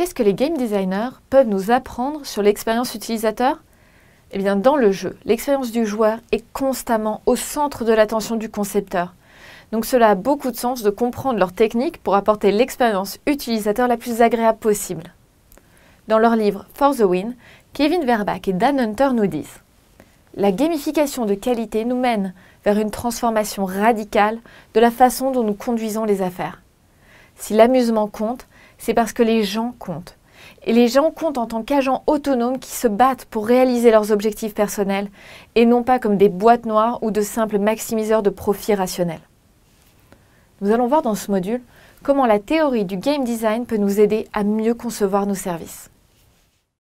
Qu'est-ce que les game designers peuvent nous apprendre sur l'expérience utilisateur Eh bien, dans le jeu, l'expérience du joueur est constamment au centre de l'attention du concepteur. Donc cela a beaucoup de sens de comprendre leurs techniques pour apporter l'expérience utilisateur la plus agréable possible. Dans leur livre For the Win, Kevin Verbach et Dan Hunter nous disent La gamification de qualité nous mène vers une transformation radicale de la façon dont nous conduisons les affaires. Si l'amusement compte, c'est parce que les gens comptent. Et les gens comptent en tant qu'agents autonomes qui se battent pour réaliser leurs objectifs personnels et non pas comme des boîtes noires ou de simples maximiseurs de profits rationnels. Nous allons voir dans ce module comment la théorie du game design peut nous aider à mieux concevoir nos services.